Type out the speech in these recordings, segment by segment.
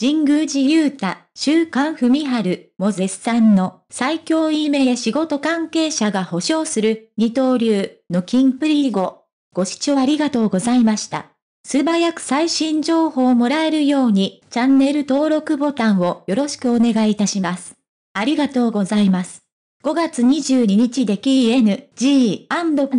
神宮寺勇太、週刊文春も絶賛の最強イメや仕事関係者が保証する二刀流の金プリーゴ。ご視聴ありがとうございました。素早く最新情報をもらえるようにチャンネル登録ボタンをよろしくお願いいたします。ありがとうございます。5月22日で KNG&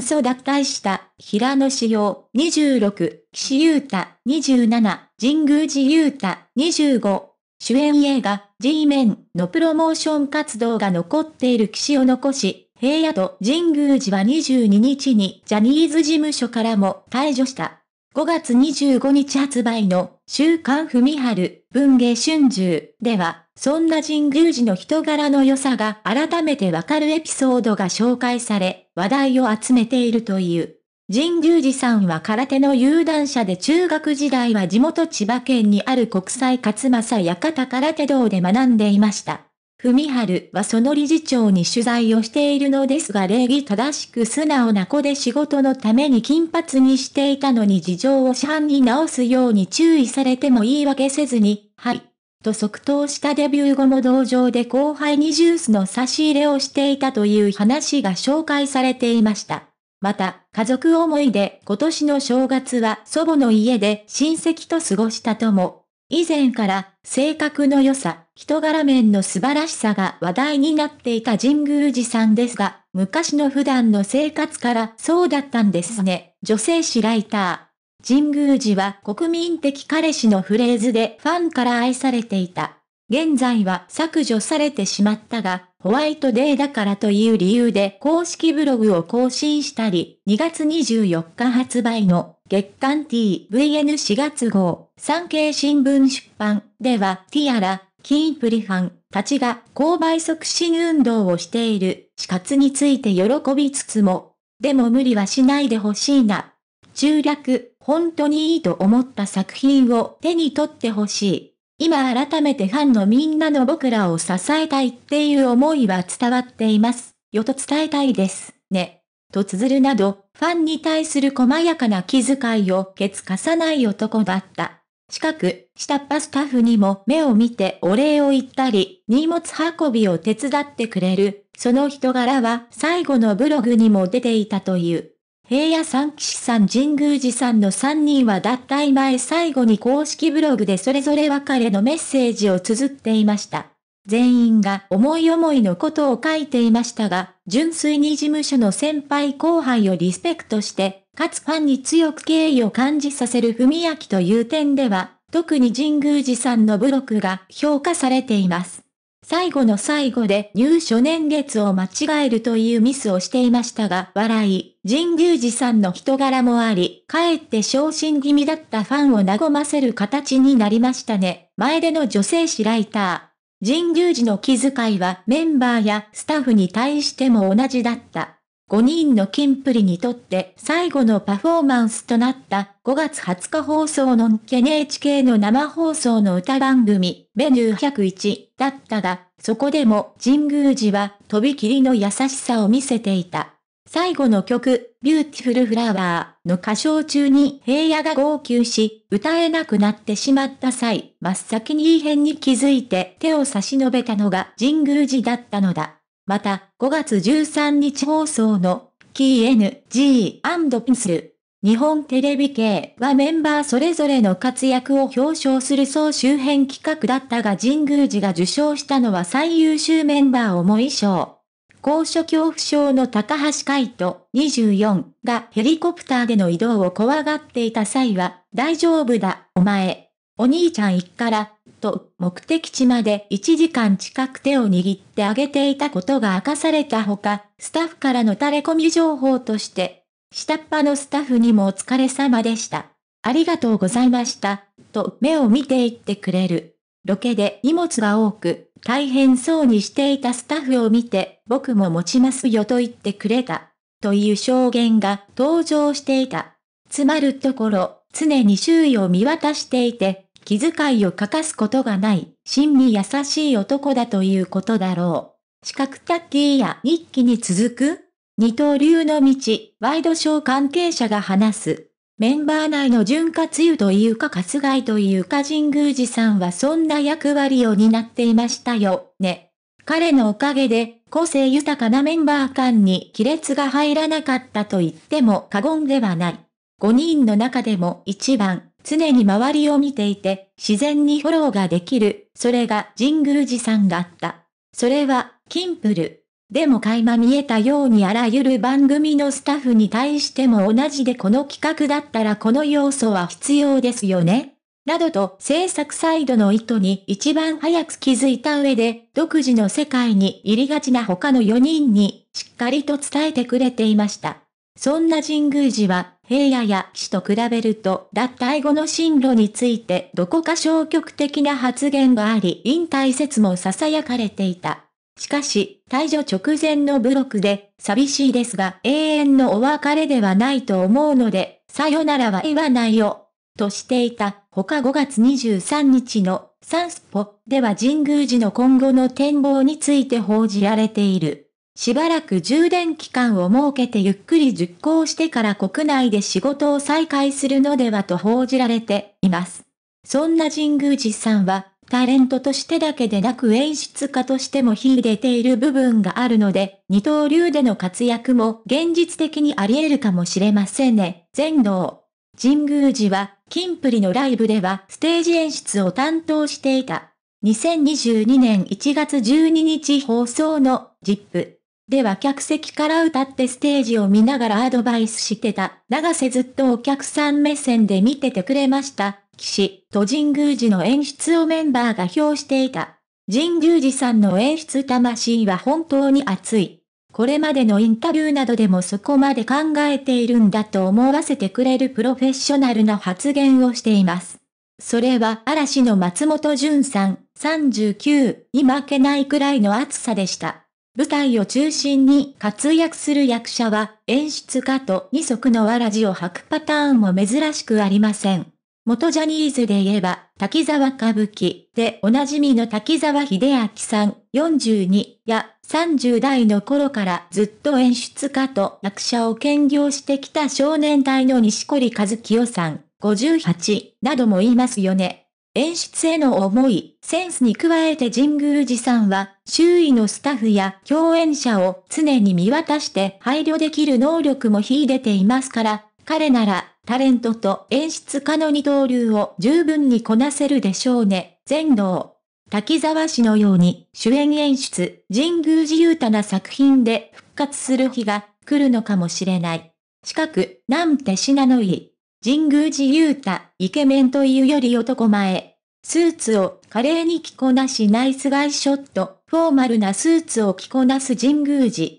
ソ脱退した平野志陽26、岸優太27、神宮寺勇太25主演映画 G メンのプロモーション活動が残っている騎士を残し、平野と神宮寺は22日にジャニーズ事務所からも退場した。5月25日発売の週刊文春文芸春秋では、そんな神宮寺の人柄の良さが改めてわかるエピソードが紹介され、話題を集めているという。神宮寺さんは空手の有段者で中学時代は地元千葉県にある国際勝正館空手道で学んでいました。文春はその理事長に取材をしているのですが礼儀正しく素直な子で仕事のために金髪にしていたのに事情を市販に直すように注意されても言い訳せずに、はい。と即答したデビュー後も同場で後輩にジュースの差し入れをしていたという話が紹介されていました。また、家族思いで今年の正月は祖母の家で親戚と過ごしたとも、以前から性格の良さ、人柄面の素晴らしさが話題になっていた神宮寺さんですが、昔の普段の生活からそうだったんですね。女性誌ライター。神宮寺は国民的彼氏のフレーズでファンから愛されていた。現在は削除されてしまったが、ホワイトデーだからという理由で公式ブログを更新したり、2月24日発売の月刊 TVN4 月号、産経新聞出版ではティアラ、キンプリファンたちが購買促進運動をしている死活について喜びつつも、でも無理はしないでほしいな。中略、本当にいいと思った作品を手に取ってほしい。今改めてファンのみんなの僕らを支えたいっていう思いは伝わっています。よと伝えたいです、ね。と綴るなど、ファンに対する細やかな気遣いをケツかさない男だった。近く、下っ端スタッフにも目を見てお礼を言ったり、荷物運びを手伝ってくれる、その人柄は最後のブログにも出ていたという。平野三騎士さん神宮寺さんの3人は脱退前最後に公式ブログでそれぞれ別れのメッセージを綴っていました。全員が思い思いのことを書いていましたが、純粋に事務所の先輩後輩をリスペクトして、かつファンに強く敬意を感じさせる文明という点では、特に神宮寺さんのブログが評価されています。最後の最後で入所年月を間違えるというミスをしていましたが、笑い、神宮寺さんの人柄もあり、かえって昇進気味だったファンを和ませる形になりましたね。前での女性誌ライター。神宮寺の気遣いはメンバーやスタッフに対しても同じだった。5人の金プリにとって最後のパフォーマンスとなった5月20日放送の NHK の生放送の歌番組メニュー101だったが、そこでも神宮寺はとびきりの優しさを見せていた。最後の曲、ビューティフルフラワーの歌唱中に平野が号泣し、歌えなくなってしまった際、真っ先に異変に気づいて手を差し伸べたのが神宮寺だったのだ。また、5月13日放送の KNG& p n s l 日本テレビ系はメンバーそれぞれの活躍を表彰する総周辺企画だったが神宮寺が受賞したのは最優秀メンバー重い賞。高所恐怖症の高橋海人24がヘリコプターでの移動を怖がっていた際は、大丈夫だ、お前。お兄ちゃん一からと目的地まで1時間近く手を握ってあげていたことが明かされたほか、スタッフからの垂れ込み情報として、下っ端のスタッフにもお疲れ様でした。ありがとうございました、と目を見ていってくれる。ロケで荷物が多く、大変そうにしていたスタッフを見て、僕も持ちますよと言ってくれた。という証言が登場していた。つまるところ、常に周囲を見渡していて、気遣いを欠かすことがない、真に優しい男だということだろう。四角タッキーや日記に続く二刀流の道、ワイドショー関係者が話す。メンバー内の潤滑油というか春日井というか神宮寺さんはそんな役割を担っていましたよね。彼のおかげで個性豊かなメンバー間に亀裂が入らなかったと言っても過言ではない。5人の中でも一番常に周りを見ていて、自然にフォローができる、それが神宮寺さんだった。それは、キンプル。でも垣間見えたようにあらゆる番組のスタッフに対しても同じでこの企画だったらこの要素は必要ですよね。などと制作サイドの意図に一番早く気づいた上で、独自の世界に入りがちな他の4人に、しっかりと伝えてくれていました。そんな神宮寺は、平野や騎士と比べると脱退後の進路についてどこか消極的な発言があり引退説も囁かれていた。しかし、退場直前のブログで、寂しいですが永遠のお別れではないと思うので、さよならは言わないよ。としていた、他5月23日のサンスポでは神宮寺の今後の展望について報じられている。しばらく充電期間を設けてゆっくり熟考してから国内で仕事を再開するのではと報じられています。そんな神宮寺さんは、タレントとしてだけでなく演出家としても秀でている部分があるので、二刀流での活躍も現実的にあり得るかもしれませんね。全能。神宮寺は、金プリのライブではステージ演出を担当していた。2022年1月12日放送のジップ。では客席から歌ってステージを見ながらアドバイスしてた。長瀬ずっとお客さん目線で見ててくれました。岸と神宮寺の演出をメンバーが表していた。神宮寺さんの演出魂は本当に熱い。これまでのインタビューなどでもそこまで考えているんだと思わせてくれるプロフェッショナルな発言をしています。それは嵐の松本潤さん、39に負けないくらいの熱さでした。舞台を中心に活躍する役者は演出家と二足のわらじを履くパターンも珍しくありません。元ジャニーズで言えば、滝沢歌舞伎でおなじみの滝沢秀明さん42や30代の頃からずっと演出家と役者を兼業してきた少年隊の西堀和清さん58なども言いますよね。演出への思い、センスに加えて神宮寺さんは周囲のスタッフや共演者を常に見渡して配慮できる能力も秀でていますから、彼ならタレントと演出家の二刀流を十分にこなせるでしょうね。全能。滝沢氏のように主演演出、神宮寺勇太な作品で復活する日が来るのかもしれない。近く、なんて品のいい。神宮寺勇太、イケメンというより男前。スーツを華麗に着こなしナイスガイショット。フォーマルなスーツを着こなす神宮寺。